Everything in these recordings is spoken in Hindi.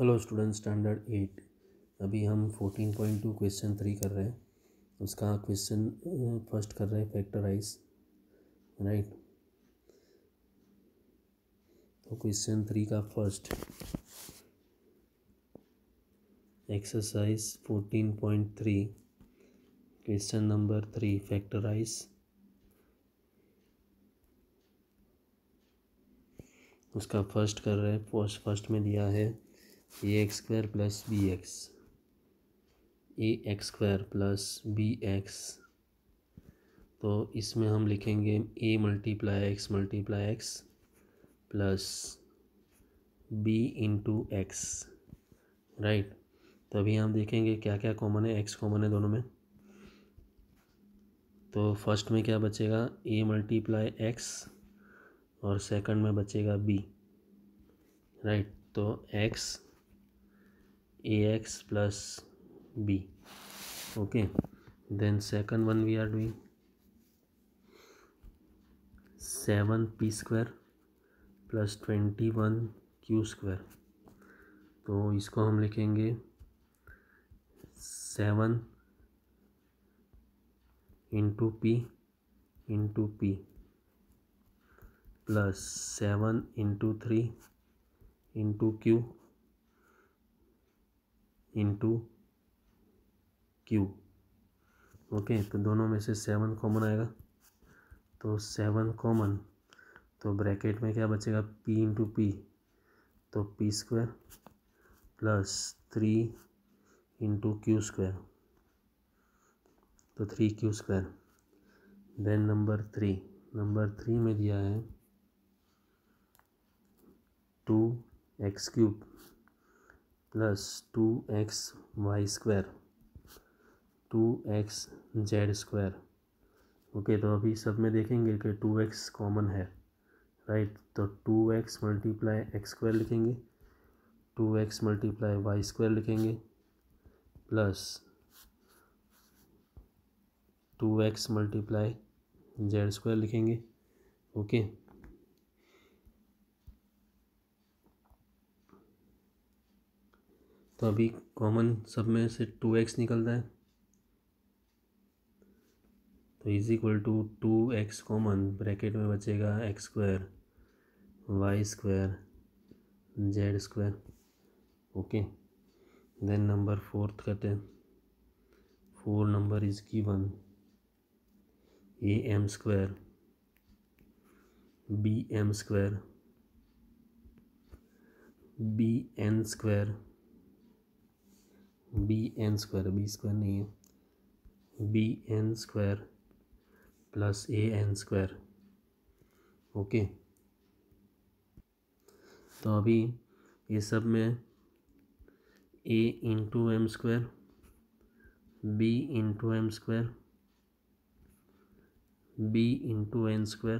हेलो स्टूडेंट स्टैंडर्ड एट अभी हम fourteen point two question three कर रहे हैं उसका क्वेश्चन फर्स्ट कर रहे हैं फैक्टराइज राइट तो क्वेश्चन थ्री का first exercise fourteen point three question number three factorise उसका फर्स्ट कर रहे हैं फर्स्ट फर्स्ट में दिया है a x square plus b x a x square plus b x तो इसमें हम लिखेंगे a multiply x multiply x plus b into x right तो अभी हम देखेंगे क्या क्या कॉमन है एक्स कॉमन है दोनों में तो फर्स्ट में क्या बचेगा ए मल्टीप्लाई एक्स और सेकंड में बचेगा बी राइट तो x a x plus b okay then second one we are doing seven p square plus twenty one q square तो इसको हम लिखेंगे seven into p into p plus seven into three into q into q okay तो दोनों में से सेवन कॉमन आएगा तो सेवन कॉमन तो ब्रैकेट में क्या बचेगा पी इंटू पी तो p square plus three into q square तो three q square then number three number three में दिया है two x cube plus two x y square two x z square okay तो अभी सब में देखेंगे कि टू एक्स कॉमन है राइट तो two x multiply x square लिखेंगे two x multiply y square लिखेंगे plus two x multiply z square लिखेंगे ओके okay. तो अभी कॉमन सब में से टू एक्स निकलता है तो is equal to two x common bracket में बचेगा x square y square z square okay then number fourth कहते हैं फोर नंबर इज़ की one a m square b m square b n square b n square b square नहीं है b n square plus a n square okay तो अभी ये सब में a into m square b into m square b into n square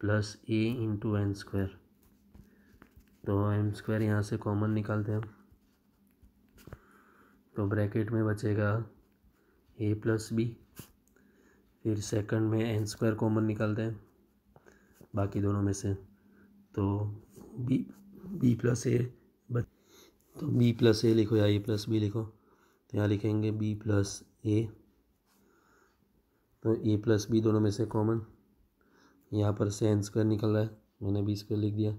plus a into n square तो एम स्क्वायर यहाँ से कॉमन निकालते हैं तो ब्रैकेट में बचेगा ए प्लस बी फिर सेकंड में एन स्क्वायर कॉमन निकालते हैं बाकी दोनों में से तो बी बी प्लस ए बच तो बी प्लस ए लिखो या ए प्लस बी लिखो तो यहाँ लिखेंगे बी प्लस ए तो ए प्लस बी दोनों में से कॉमन यहाँ पर से एन स्क्वायर निकल रहा है मैंने बी स्क्वायर लिख दिया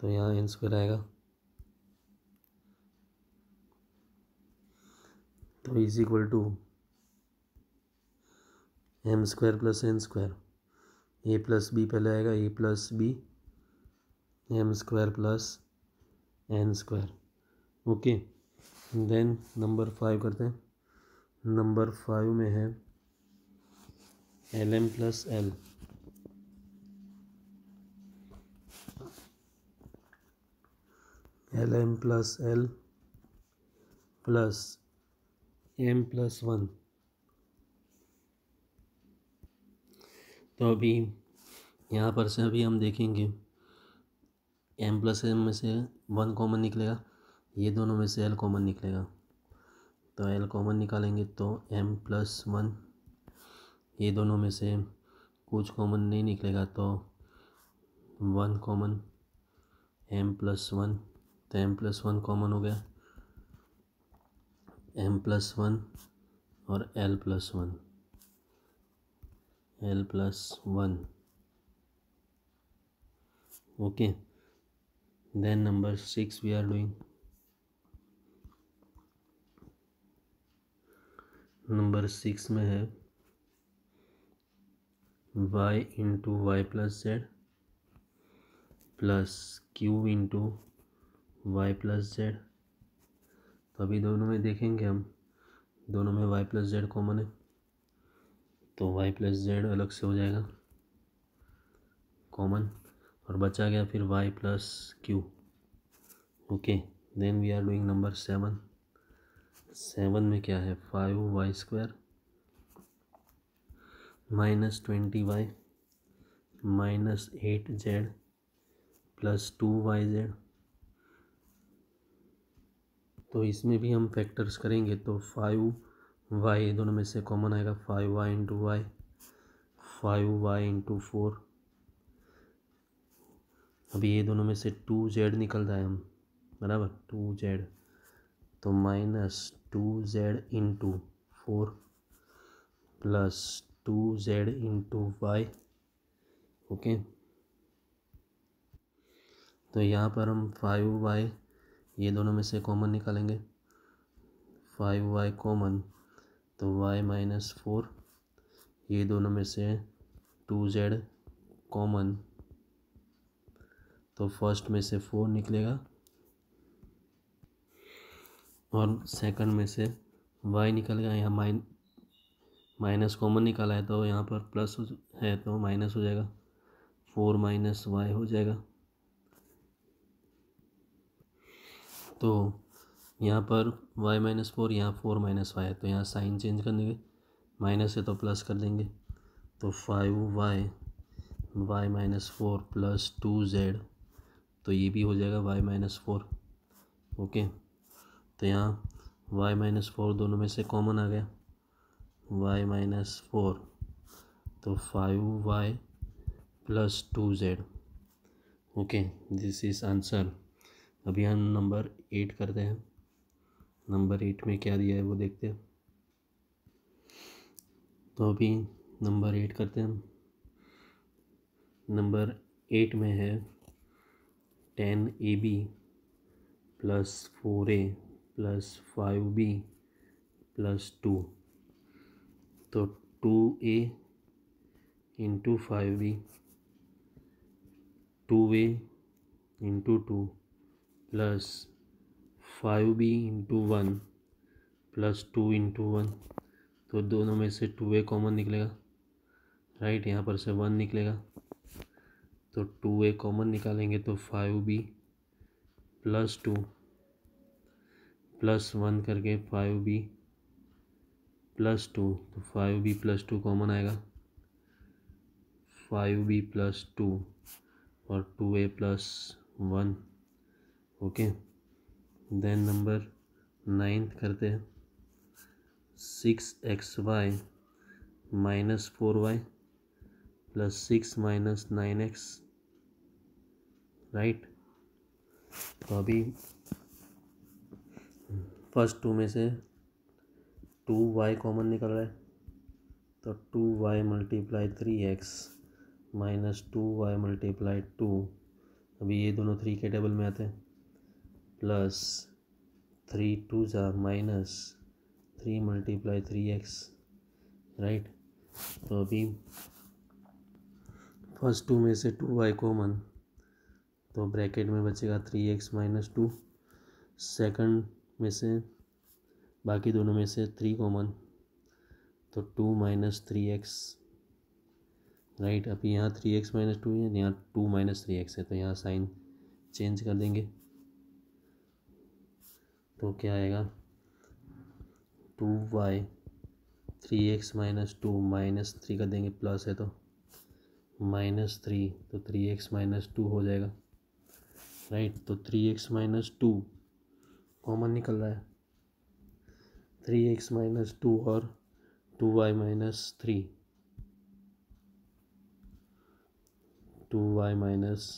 तो यहाँ एन स्क्वायर आएगा तो is equal to m square plus n square a plus b पहले आएगा a plus b m square plus n square okay then number five करते हैं नंबर फाइव में है l m plus l l m plus l plus m plus one तो अभी यहाँ पर से अभी हम देखेंगे एम प्लस एम में से वन कॉमन निकलेगा ये दोनों में से एल कॉमन निकलेगा तो एल कॉमन निकालेंगे तो एम प्लस वन ये दोनों में से कुछ कॉमन नहीं निकलेगा तो one common m plus one तो एम प्लस वन कॉमन हो गया एम प्लस वन और l plus one l plus one okay then number six we are doing number six में है y into y plus z plus q into y plus z तो अभी दोनों में देखेंगे हम दोनों में वाई प्लस जेड कॉमन है तो वाई प्लस जेड अलग से हो जाएगा कॉमन और बचा गया फिर y plus q okay then we are doing number seven seven में क्या है five y square minus twenty y minus eight z plus two y z तो इसमें भी हम फैक्टर्स करेंगे तो फाइव वाई दोनों में से कॉमन आएगा five y into y five y into four अभी ये दोनों में से टू जेड निकल रहा है हम बराबर टू जेड तो minus two z into four plus two z into y okay तो यहाँ पर हम फाइव वाई ये दोनों में से कॉमन निकालेंगे फाइव वाई कॉमन तो वाई माइनस फोर ये दोनों में से टू जेड कॉमन तो फर्स्ट में से फोर निकलेगा और सेकंड में से वाई निकल गया यहाँ माइन माइनस कॉमन निकाला है तो यहाँ पर प्लस है तो माइनस हो जाएगा फोर माइनस वाई हो जाएगा तो यहाँ पर वाई माइनस फोर यहाँ फोर माइनस वाई है तो यहाँ साइन चेंज कर देंगे माइनस है तो प्लस कर देंगे तो five y y minus four plus two z तो ये भी हो जाएगा वाई माइनस फोर ओके तो यहाँ वाई माइनस फोर दोनों में से कॉमन आ गया वाई माइनस फोर तो five y plus two z okay this is answer अभी हम नंबर एट करते हैं नंबर एट में क्या दिया है वो देखते हैं तो अभी नंबर एट करते हैं नंबर एट में है ten a b plus four a plus five b plus two तो two a into five b two a into two plus five b into one plus two into one तो दोनों में से टू ए कॉमन निकलेगा राइट यहाँ पर से वन निकलेगा तो टू ए कॉमन निकालेंगे तो five b plus two plus one करके फाइव बी प्लस टू तो five b plus two common आएगा फाइव बी प्लस टू और two a plus one okay then number ninth करते हैं six x y minus four y plus six minus nine x right तो अभी फर्स्ट टू में से टू वाई कॉमन निकल रहा है तो two y multiply three x minus two y multiply two अभी ये दोनों थ्री के टेबल में आते हैं प्लस थ्री टू ज़ा minus three multiply three x right तो अभी फर्स्ट टू में से टू वाई कॉमन तो ब्रैकेट में बचेगा three x minus two second में से बाकी दोनों में से थ्री कॉमन तो two minus three x right अभी यहाँ थ्री एक्स माइनस टू है यहाँ टू माइनस थ्री एक्स है तो यहाँ साइन चेंज कर देंगे तो क्या आएगा two y three x minus two minus three का देंगे प्लस है तो माइनस थ्री तो थ्री एक्स माइनस टू हो जाएगा राइट तो three x minus two common निकल रहा है थ्री एक्स माइनस टू और two y minus three two y minus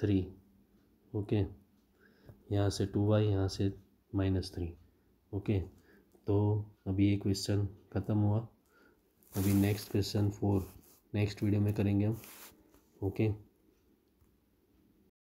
three okay यहाँ से टू वाई यहाँ से माइनस थ्री ओके तो अभी ये क्वेश्चन ख़त्म हुआ अभी next question four next video में करेंगे हम ओके